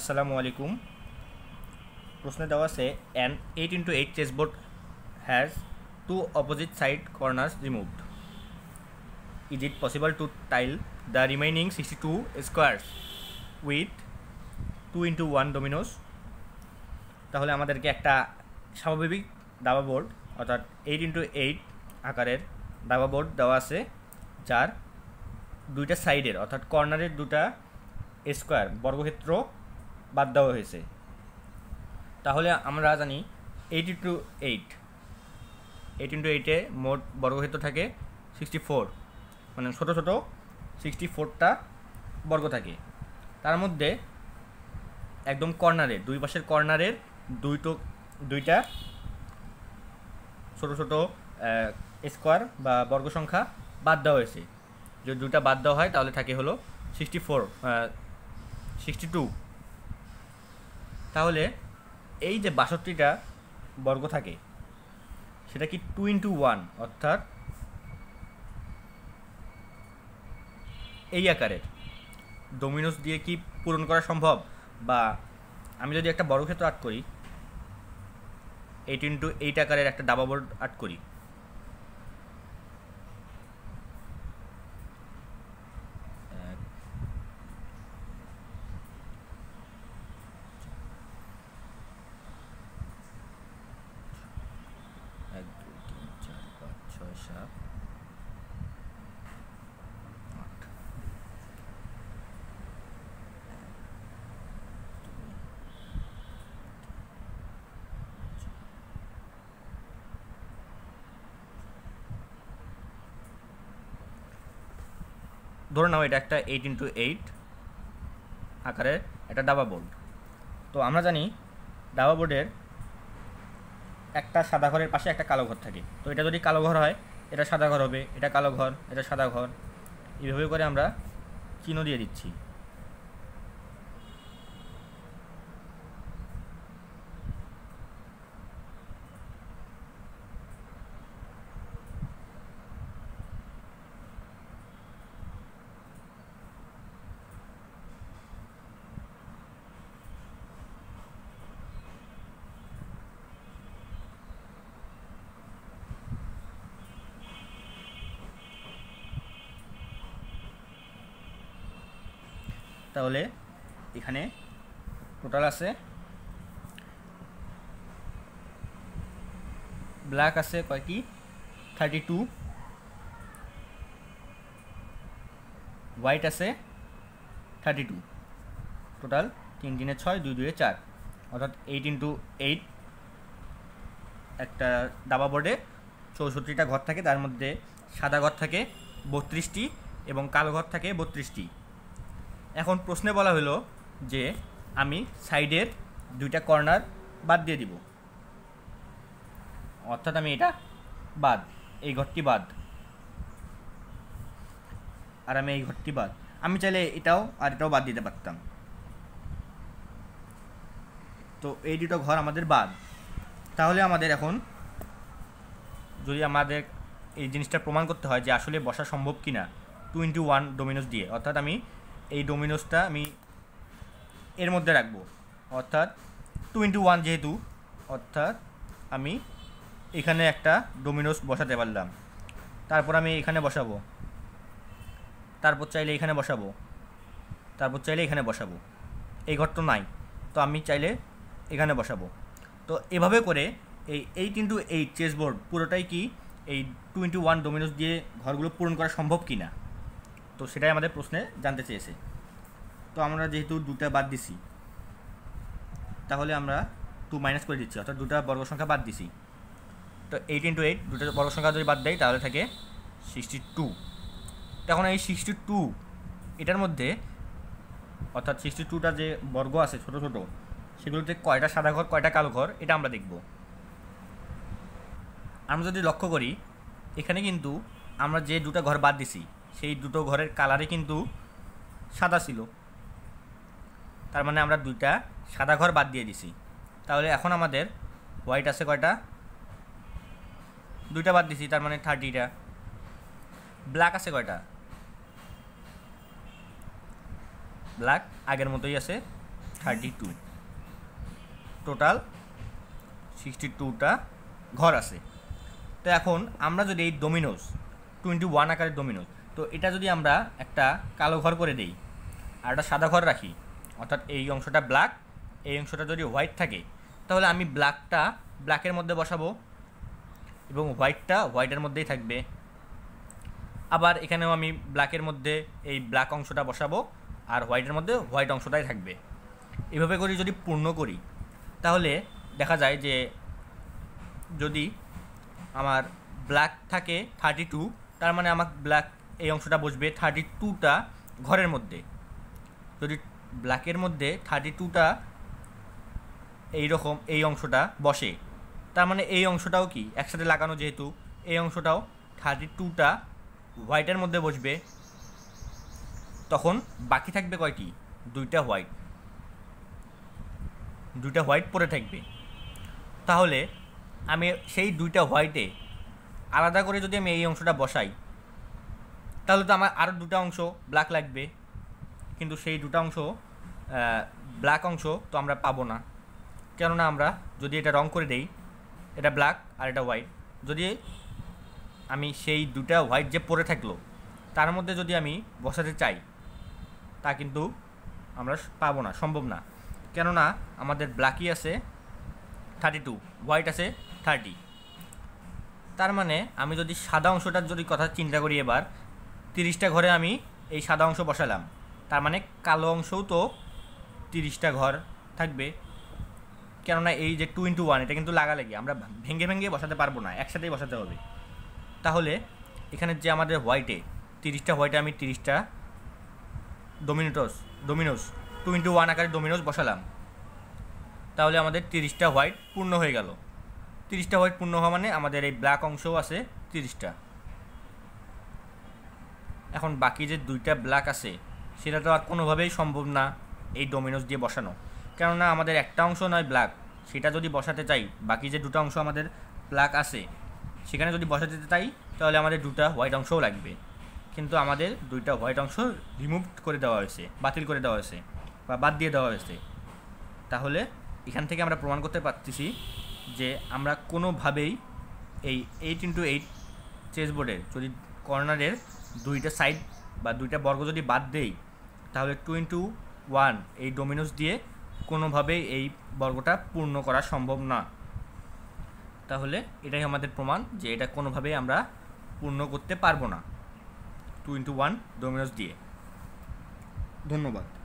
আসসালামু আলাইকুম প্রশ্ন দেওয়া আছে an eight into eight chessboard has two opposite side corners removed is it possible to tile the remaining sixty two squares with two into one dominoes তাহলে আমাদেরকে একটা স্বাভাবিক দাবা বোর্ড অর্থাৎ এইট ইন্টু এইট আকারের দাবা বোর্ড দেওয়া আছে যার দুইটা সাইডের অর্থাৎ কর্নারের দুটা স্কোয়ার বর্গক্ষেত্র বাদ দেওয়া হয়েছে তাহলে আমরা জানি eight into eight eight into এইটে মোট বর্গক্ষেত্র থাকে সিক্সটি ফোর মানে ছোটো ছোটো সিক্সটি ফোরটা বর্গ থাকে তার মধ্যে একদম কর্নারে দুই পাশের কর্নারের দুইটো দুইটা ছোট ছোট স্কোয়ার বা বর্গ সংখ্যা বাদ দেওয়া হয়েছে যদি দুটা বাদ দেওয়া হয় তাহলে থাকে হলো সিক্সটি ফোর সিক্সটি টু তাহলে এই যে বাষট্টিটা বর্গ থাকে সেটা কি টু ইন্টু ওয়ান অর্থাৎ এই আকারের ডোমিনোস দিয়ে কি পূরণ করা সম্ভব বা আমি যদি একটা বর্গক্ষেত্র আট করি এইট ইন্টু এইট আকারের একটা ডাবা বোর্ড আট করি up. ধরে নাও এটা একটা এইট ইন্টু এইট আকারের একটা ডাবা বোর্ড তো আমরা জানি ডাবা বোর্ডের একটা সাদা ঘরের পাশে একটা কালো ঘর থাকে তো এটা যদি কালো ঘর হয় এটা সাদা ঘর হবে এটা কালো ঘর এটা সাদা ঘর এইভাবে করে আমরা চিহ্ন দিয়ে দিচ্ছি তাহলে এখানে টোটাল আছে ব্ল্যাক আছে কয়টি থার্টি টু হোয়াইট আছে থার্টি টু টোটাল তিন তিনে ছয় দুই দুয়ে চার অর্থাৎ এইট ইন্টু এইট একটা দাবা বোর্ডে চৌষট্টিটা ঘর থাকে তার মধ্যে সাদা ঘর থাকে বত্রিশটি এবং কালো ঘর থাকে বত্রিশটি এখন প্রশ্নে বলা হলো যে আমি সাইডের দুইটা কর্নার বাদ দিয়ে দিব অর্থাৎ আমি এটা বাদ এই ঘরটি বাদ আর আমি এই ঘরটি বাদ আমি চাইলে এটাও আর এটাও বাদ দিতে পারতাম তো এই দুটো ঘর আমাদের বাদ তাহলে আমাদের এখন যদি আমাদের এই জিনিসটা প্রমাণ করতে হয় যে আসলে বসা সম্ভব কি না টু ইন্টু ওয়ান ডোমিনোস দিয়ে অর্থাৎ আমি এই ডোমিনোসটা আমি এর মধ্যে রাখবো অর্থাৎ টু ইন্টু ওয়ান যেহেতু অর্থাৎ আমি এখানে একটা ডোমিনোস বসাতে পারলাম তারপর আমি এখানে বসাবো তারপর চাইলে এখানে বসাবো তারপর চাইলে এখানে বসাবো এই ঘর তো নাই তো আমি চাইলে এখানে বসাবো তো এভাবে করে এই এইট ইন্টু এইট চেসবোর্ড পুরোটাই কি এই টু ইন্টু ওয়ান ডোমিনোস দিয়ে ঘরগুলো পূরণ করা সম্ভব কি না তো সেটাই আমাদের প্রশ্নে জানতে চেয়েছে তো আমরা যেহেতু দুটা বাদ দিছি তাহলে আমরা টু মাইনাস করে দিচ্ছি অর্থাৎ দুটা বর্গ সংখ্যা বাদ দিছি তো এইট ইন্টু এইট দুটো বড় সংখ্যা যদি বাদ দেয় তাহলে থাকে সিক্সটি টু তখন এই সিক্সটি টু এটার মধ্যে অর্থাৎ সিক্সটি টুটা যে বর্গ আছে ছোট ছোট সেগুলোতে কয়টা সাদা ঘর কয়টা কালো ঘর এটা আমরা দেখব আমরা যদি লক্ষ্য করি এখানে কিন্তু আমরা যে দুটা ঘর বাদ দিছি সেই দুটো ঘরের কালারই কিন্তু সাদা ছিল তার মানে আমরা দুইটা সাদা ঘর বাদ দিয়ে দিছি তাহলে এখন আমাদের হোয়াইট আছে কয়টা দুইটা বাদ দিছি তার মানে থার্টিটা ব্ল্যাক আছে কয়টা ব্ল্যাক আগের মতোই আছে থার্টি টু টোটাল সিক্সটি টুটা ঘর আছে তো এখন আমরা যদি এই ডোমিনোস টোয়েন্টি ওয়ান আকারের ডোমিনোজ তো এটা যদি আমরা একটা কালো ঘর করে দিই আর একটা সাদা ঘর রাখি অর্থাৎ এই অংশটা ব্ল্যাক এই অংশটা যদি হোয়াইট থাকে তাহলে আমি ব্ল্যাকটা ব্ল্যাকের মধ্যে বসাবো এবং হোয়াইটটা হোয়াইটের মধ্যেই থাকবে আবার এখানেও আমি ব্ল্যাকের মধ্যে এই ব্ল্যাক অংশটা বসাবো আর হোয়াইটের মধ্যে হোয়াইট অংশটাই থাকবে এভাবে করে যদি পূর্ণ করি তাহলে দেখা যায় যে যদি আমার ব্ল্যাক থাকে থার্টি টু তার মানে আমার ব্ল্যাক এই অংশটা বসবে থার্টি টুটা ঘরের মধ্যে যদি ব্ল্যাকের মধ্যে থার্টি টুটা এইরকম এই অংশটা বসে তার মানে এই অংশটাও কি একসাথে লাগানো যেহেতু এই অংশটাও থার্টি টুটা হোয়াইটের মধ্যে বসবে তখন বাকি থাকবে কয়টি দুইটা হোয়াইট দুইটা হোয়াইট পরে থাকবে তাহলে আমি সেই দুইটা হোয়াইটে আলাদা করে যদি আমি এই অংশটা বসাই তাহলে তো আমার আরও দুটা অংশ ব্ল্যাক লাগবে কিন্তু সেই দুটা অংশ ব্ল্যাক অংশ তো আমরা পাবো না কেননা আমরা যদি এটা রং করে দেই এটা ব্ল্যাক আর এটা হোয়াইট যদি আমি সেই দুটা হোয়াইট যে পরে থাকলো তার মধ্যে যদি আমি বসাতে চাই তা কিন্তু আমরা পাবো না সম্ভব না কেননা আমাদের ব্ল্যাকই আছে থার্টি টু হোয়াইট আছে থার্টি তার মানে আমি যদি সাদা অংশটার যদি কথা চিন্তা করি এবার তিরিশটা ঘরে আমি এই সাদা অংশ বসালাম তার মানে কালো অংশও তো তিরিশটা ঘর থাকবে কেননা এই যে টু ইন্টু ওয়ান এটা কিন্তু লাগালাগি আমরা ভেঙে ভেঙে বসাতে পারবো না একসাথেই বসাতে হবে তাহলে এখানে যে আমাদের হোয়াইটে তিরিশটা হোয়াইটে আমি তিরিশটা ডোমিনোটস ডোমিনোস টু ইন্টু ওয়ান আকারে ডোমিনোস বসালাম তাহলে আমাদের তিরিশটা হোয়াইট পূর্ণ হয়ে গেল তিরিশটা হোয়াইট পূর্ণ হওয়া মানে আমাদের এই ব্ল্যাক অংশও আছে তিরিশটা এখন বাকি যে দুইটা ব্ল্যাক আছে সেটা তো আর কোনোভাবেই সম্ভব না এই ডোমিনোস দিয়ে বসানো কেননা আমাদের একটা অংশ নয় ব্ল্যাক সেটা যদি বসাতে চাই বাকি যে দুটো অংশ আমাদের ব্ল্যাক আছে সেখানে যদি বসাতে চাই তাহলে আমাদের দুটা হোয়াইট অংশও লাগবে কিন্তু আমাদের দুইটা হোয়াইট অংশ রিমুভ করে দেওয়া হয়েছে বাতিল করে দেওয়া হয়েছে বা বাদ দিয়ে দেওয়া হয়েছে তাহলে এখান থেকে আমরা প্রমাণ করতে পারতেছি যে আমরা কোনোভাবেই এই এইট ইন্টু এইট চেস বোর্ডের যদি কর্নারের দুইটা সাইড বা দুইটা বর্গ যদি বাদ দেই তাহলে টু ইন্টু ওয়ান এই ডোমিনোস দিয়ে কোনোভাবেই এই বর্গটা পূর্ণ করা সম্ভব না তাহলে এটাই আমাদের প্রমাণ যে এটা কোনোভাবেই আমরা পূর্ণ করতে পারবো না টু ইন্টু ওয়ান ডোমিনোস দিয়ে ধন্যবাদ